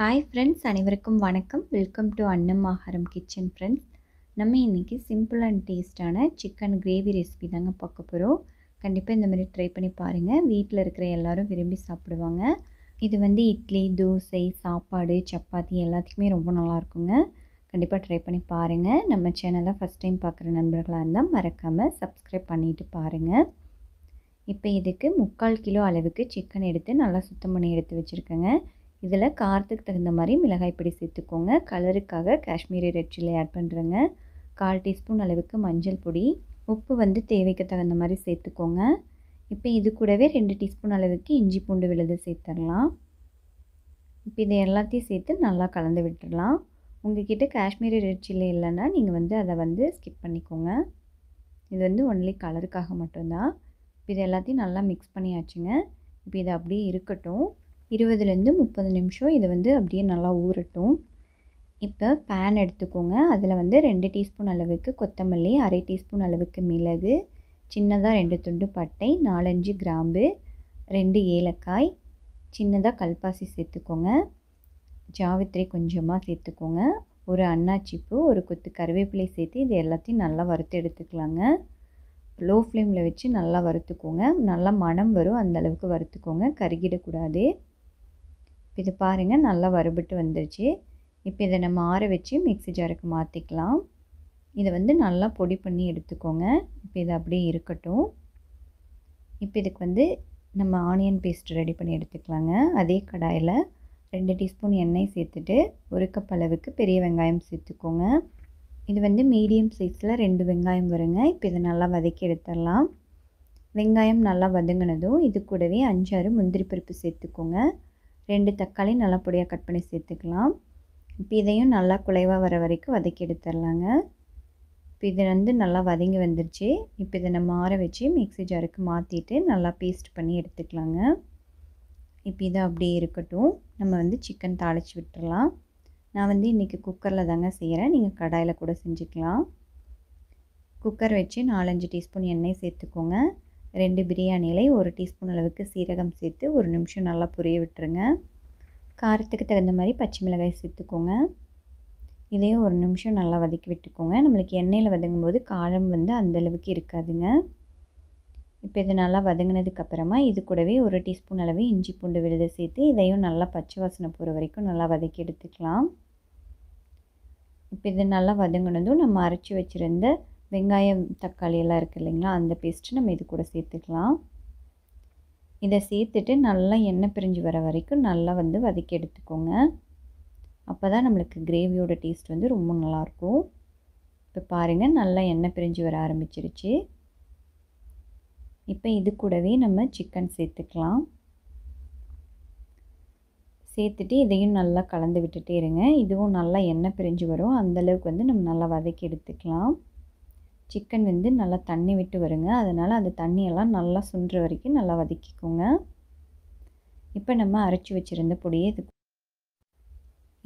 hi friends அனைவருக்கும் வணக்கம் welcome to அன்னம் ஆகாரம் கிச்சன் ஃப்ரெண்ட்ஸ் நம்ம இன்றைக்கி சிம்பிள் அண்ட் டேஸ்டான சிக்கன் கிரேவி ரெசிபி தாங்க பார்க்க போகிறோம் கண்டிப்பாக இந்த மாதிரி ட்ரை பண்ணி பாருங்கள் வீட்டில் இருக்கிற எல்லோரும் விரும்பி சாப்பிடுவாங்க இது வந்து இட்லி தோசை சாப்பாடு சப்பாத்தி எல்லாத்துக்குமே ரொம்ப நல்லாயிருக்குங்க கண்டிப்பாக ட்ரை பண்ணி பாருங்கள் நம்ம சேனலை ஃபஸ்ட் டைம் பார்க்குற நண்பர்களாக இருந்தால் மறக்காமல் சப்ஸ்கிரைப் பண்ணிவிட்டு பாருங்கள் இப்போ இதுக்கு முக்கால் கிலோ அளவுக்கு சிக்கன் எடுத்து நல்லா சுத்தம் பண்ணி எடுத்து வச்சுருக்கேங்க இதில் காரத்துக்கு தகுந்த மாதிரி மிளகாய் பொடி சேர்த்துக்கோங்க கலருக்காக காஷ்மீரி ரெட் சில்லி ஆட் பண்ணுறேங்க கால் டீஸ்பூன் அளவுக்கு மஞ்சள் பொடி உப்பு வந்து தேவைக்கு தகுந்த மாதிரி சேர்த்துக்கோங்க இப்போ இது கூடவே ரெண்டு டீஸ்பூன் அளவுக்கு இஞ்சி பூண்டு விழுது சேர்த்துடலாம் இப்போ இதை எல்லாத்தையும் சேர்த்து நல்லா கலந்து விட்டுடலாம் உங்ககிட்ட காஷ்மீரி ரெட் சில்லி இல்லைன்னா நீங்கள் வந்து அதை வந்து ஸ்கிப் பண்ணிக்கோங்க இது வந்து ஒன்லி கலருக்காக மட்டும்தான் இப்போ இது எல்லாத்தையும் நல்லா மிக்ஸ் பண்ணியாச்சுங்க இப்போ இது அப்படியே இருக்கட்டும் இருபதுலேருந்து முப்பது நிமிஷம் இது வந்து அப்படியே நல்லா ஊறட்டும் இப்போ பேன் எடுத்துக்கோங்க அதில் வந்து ரெண்டு டீஸ்பூன் அளவுக்கு கொத்தமல்லி அரை டீஸ்பூன் அளவுக்கு மிளகு சின்னதாக ரெண்டு துண்டு பட்டை நாலஞ்சு கிராம்பு ரெண்டு ஏலக்காய் சின்னதாக கல்பாசி சேர்த்துக்கோங்க ஜாவித்திரி கொஞ்சமாக சேர்த்துக்கோங்க ஒரு அன்னாச்சிப்பூ ஒரு கொத்து கருவேப்பிலை சேர்த்து இது எல்லாத்தையும் நல்லா வறுத்து எடுத்துக்கலாங்க லோ ஃப்ளேமில் வச்சு நல்லா வறுத்துக்கோங்க நல்லா மனம் வரும் அந்தளவுக்கு வறுத்துக்கோங்க கருகிடக்கூடாது இது பாருங்கள் நல்லா வறுபட்டு வந்துருச்சு இப்போ இதை நம்ம ஆற வச்சு மிக்சி ஜாருக்கு மாற்றிக்கலாம் இதை வந்து நல்லா பொடி பண்ணி எடுத்துக்கோங்க இப்போ இது அப்படியே இருக்கட்டும் இப்போ இதுக்கு வந்து நம்ம ஆனியன் பேஸ்ட் ரெடி பண்ணி எடுத்துக்கலாங்க அதே கடாயில் ரெண்டு டீஸ்பூன் எண்ணெய் சேர்த்துட்டு ஒரு கப் அளவுக்கு பெரிய வெங்காயம் சேர்த்துக்கோங்க இது வந்து மீடியம் சைஸில் ரெண்டு வெங்காயம் வருங்க இப்போ இதை நல்லா வதக்கி எடுத்துடலாம் வெங்காயம் நல்லா வதங்கினதும் இது கூடவே அஞ்சாறு முந்திரி பருப்பு சேர்த்துக்கோங்க ரெண்டு தக்காளி நல்லா பொடியாக கட் பண்ணி சேர்த்துக்கலாம் இப்போ இதையும் நல்லா குலைவாக வர வரைக்கும் வதக்கி எடுத்துடலாங்க இப்போ இது வந்து நல்லா வதங்கி வந்துருச்சு இப்போ இதை நம்ம ஆற வச்சு மிக்சி ஜாருக்கு மாற்றிட்டு நல்லா பேஸ்ட் பண்ணி எடுத்துக்கலாங்க இப்போ இதை அப்படியே இருக்கட்டும் நம்ம வந்து சிக்கன் தாளித்து விட்டுடலாம் நான் வந்து இன்றைக்கி குக்கரில் தாங்க செய்கிறேன் நீங்கள் கடாயில் கூட செஞ்சுக்கலாம் குக்கர் வச்சு நாலஞ்சு டீஸ்பூன் எண்ணெய் சேர்த்துக்கோங்க ரெண்டு பிரியாணியிலே ஒரு டீஸ்பூன் அளவுக்கு சீரகம் சேர்த்து ஒரு நிமிஷம் நல்லா புரிய விட்டுருங்க காரத்துக்கு தகுந்த மாதிரி பச்சை மிளகாய் சேர்த்துக்கோங்க இதையும் ஒரு நிமிஷம் நல்லா வதக்கி விட்டுக்கோங்க நம்மளுக்கு எண்ணெயில் வதங்கும் போது காரம் வந்து அந்தளவுக்கு இருக்காதுங்க இப்போ இது நல்லா வதங்கினதுக்கப்புறமா இது கூடவே ஒரு டீஸ்பூன் அளவு இஞ்சி பூண்டு விழுது சேர்த்து இதையும் நல்லா பச்சை வாசனை போகிற வரைக்கும் நல்லா வதக்கி எடுத்துக்கலாம் இப்போ இது நல்லா வதங்கினதும் நம்ம அரைச்சி வச்சுருந்த வெங்காயம் தக்காளி எல்லாம் இருக்குது இல்லைங்களா அந்த பேஸ்ட்டு நம்ம இது கூட சேர்த்துக்கலாம் இதை சேர்த்துட்டு நல்லா எண்ணெய் பிரிஞ்சு வர வரைக்கும் நல்லா வந்து வதக்கி எடுத்துக்கோங்க அப்போ தான் நம்மளுக்கு கிரேவியோட டேஸ்ட் வந்து ரொம்ப நல்லாயிருக்கும் இப்போ பாருங்கள் நல்லா எண்ணெய் பிரிஞ்சு வர ஆரம்பிச்சிருச்சு இப்போ இது கூடவே நம்ம சிக்கன் சேர்த்துக்கலாம் சேர்த்துட்டு இதையும் நல்லா கலந்து விட்டுட்டே இருங்க இதுவும் நல்லா எண்ணெய் பிரிஞ்சு வரும் அந்தளவுக்கு வந்து நம்ம நல்லா வதக்கி எடுத்துக்கலாம் சிக்கன் வந்து நல்லா தண்ணி விட்டு வருங்க அதனால் அந்த தண்ணியெல்லாம் நல்லா சுன்ற வரைக்கும் நல்லா வதக்கிக்கோங்க இப்போ நம்ம அரைச்சி வச்சுருந்த பொடியை இது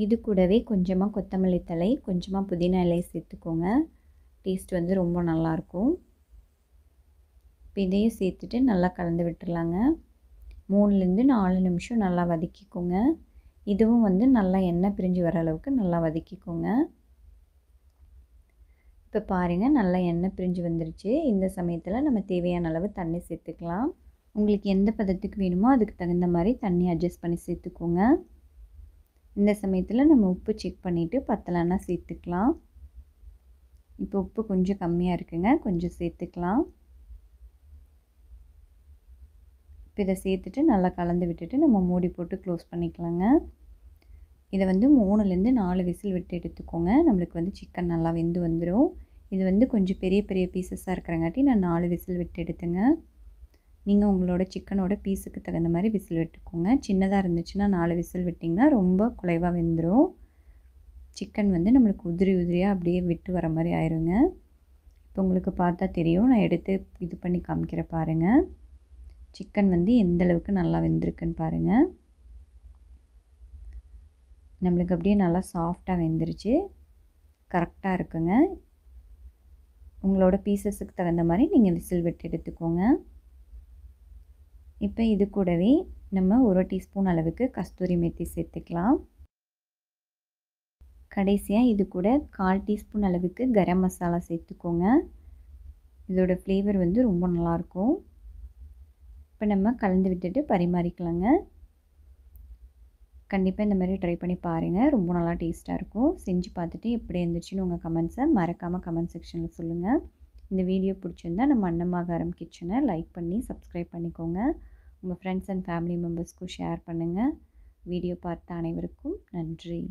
இது கூடவே கொஞ்சமாக கொத்தமல்லி தலை கொஞ்சமாக புதினா இலை சேர்த்துக்கோங்க டேஸ்ட் வந்து ரொம்ப நல்லாயிருக்கும் இப்போ இதையும் சேர்த்துட்டு நல்லா கலந்து விட்டுடலாங்க மூணுலேருந்து நாலு நிமிஷம் நல்லா வதக்கிக்கோங்க இதுவும் வந்து நல்லா எண்ணெய் பிரிஞ்சு வர அளவுக்கு நல்லா வதக்கிக்கோங்க இப்போ பாருங்கள் நல்லா எண்ணெய் பிரிஞ்சு வந்துருச்சு இந்த சமயத்தில் நம்ம தேவையான அளவு தண்ணி சேர்த்துக்கலாம் உங்களுக்கு எந்த பதத்துக்கு வேணுமோ அதுக்கு தகுந்த மாதிரி தண்ணி அட்ஜஸ்ட் பண்ணி சேர்த்துக்கோங்க இந்த சமயத்தில் நம்ம உப்பு செக் பண்ணிவிட்டு பத்தலானா சேர்த்துக்கலாம் இப்போ உப்பு கொஞ்சம் கம்மியாக இருக்குங்க கொஞ்சம் சேர்த்துக்கலாம் இப்போ இதை சேர்த்துட்டு நல்லா கலந்து விட்டுட்டு நம்ம மூடி போட்டு க்ளோஸ் பண்ணிக்கலாங்க இதை வந்து மூணுலேருந்து நாலு விசில் விட்டு எடுத்துக்கோங்க நம்மளுக்கு வந்து சிக்கன் நல்லா வெந்து வந்துடும் இது வந்து கொஞ்சம் பெரிய பெரிய பீசஸாக இருக்கிறங்காட்டி நான் நாலு விசில் விட்டு எடுத்துங்க நீங்கள் உங்களோட சிக்கனோட பீஸுக்கு தகுந்த மாதிரி விசில் விட்டுக்கோங்க சின்னதாக இருந்துச்சுன்னா நாலு விசில் விட்டிங்கன்னா ரொம்ப குலைவாக வெந்துடும் சிக்கன் வந்து நம்மளுக்கு உதிரி உதிரியாக அப்படியே விட்டு வர மாதிரி ஆயிருங்க இப்போ உங்களுக்கு பார்த்தா தெரியும் நான் எடுத்து இது பண்ணி காமிக்கிற பாருங்கள் சிக்கன் வந்து எந்த அளவுக்கு நல்லா வெந்திருக்குன்னு பாருங்கள் நம்மளுக்கு அப்படியே நல்லா சாஃப்டாக வெந்துருச்சு கரெக்டாக இருக்குங்க உங்களோட பீசஸுக்கு தகுந்த மாதிரி நீங்கள் விசில் விட்டு எடுத்துக்கோங்க இப்போ இது கூடவே நம்ம ஒரு டீஸ்பூன் அளவுக்கு கஸ்தூரி மெத்தி சேர்த்துக்கலாம் கடைசியாக இது கூட கால் டீஸ்பூன் அளவுக்கு கரம் மசாலா சேர்த்துக்கோங்க இதோட ஃப்ளேவர் வந்து ரொம்ப நல்லாயிருக்கும் இப்போ நம்ம கலந்து விட்டுட்டு பரிமாறிக்கலாங்க கண்டிப்பாக இந்த மாதிரி ட்ரை பண்ணி பாருங்கள் ரொம்ப நல்லா டேஸ்ட்டாக இருக்கும் செஞ்சு பார்த்துட்டு எப்படி இருந்துச்சுன்னு உங்கள் கமெண்ட்ஸை மறக்காமல் கமெண்ட் செக்ஷனில் சொல்லுங்கள் இந்த வீடியோ பிடிச்சிருந்தா நம்ம அன்னமாகாரம் கிச்சனை லைக் பண்ணி சப்ஸ்கிரைப் பண்ணிக்கோங்க உங்கள் ஃப்ரெண்ட்ஸ் அண்ட் ஃபேமிலி மெம்பர்ஸ்க்கும் ஷேர் பண்ணுங்கள் வீடியோ பார்த்த அனைவருக்கும் நன்றி